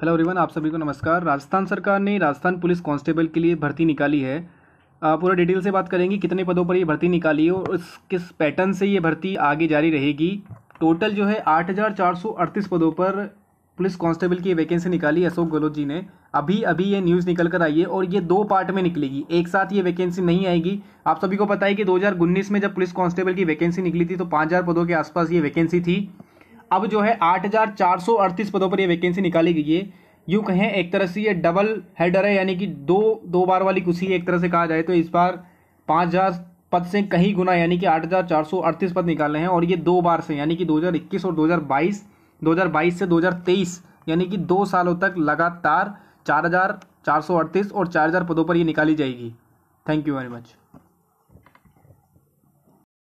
hello everyone आप सभी को नमस्कार राजस्थान सरकार ने राजस्थान पुलिस कांस्टेबल के लिए भर्ती निकाली है पूरा डिटेल से बात करेंगे कितने पदों पर ये भर्ती निकाली है और इस किस पैटर्न से ये भर्ती आगे जारी रहेगी टोटल जो है अड़तीस पदों पर पुलिस कांस्टेबल की वैकेंसी निकाली अशोक गहलोत जी ने अभी अभी ये न्यूज़ निकल कर आई है और ये दो पार्ट में निकलेगी एक साथ ये वैकेंसी नहीं आएगी आप सभी को पता है कि दो में जब पुलिस कांस्टेबल की वैकेंसी निकली थी तो पाँच पदों के आसपास ये वैकेंसी थी अब जो है आठ हज़ार चार सौ अड़तीस पदों पर यह वैकेंसी निकाली गई है यूँ कहें एक तरह से ये डबल हेडर है यानी कि दो दो बार वाली कुर्सी एक तरह से कहा जाए तो इस बार पाँच हज़ार पद से कहीं गुना यानी कि आठ हज़ार चार सौ अड़तीस पद निकाले हैं और ये दो बार से यानी कि दो हज़ार इक्कीस और दो हज़ार बाईस दो हज़ार बाईस से दो हज़ार तेईस यानी कि दो सालों तक लगातार चार हज़ार चार सौ अड़तीस और चार हज़ार पदों पर ये निकाली जाएगी थैंक यू वेरी मच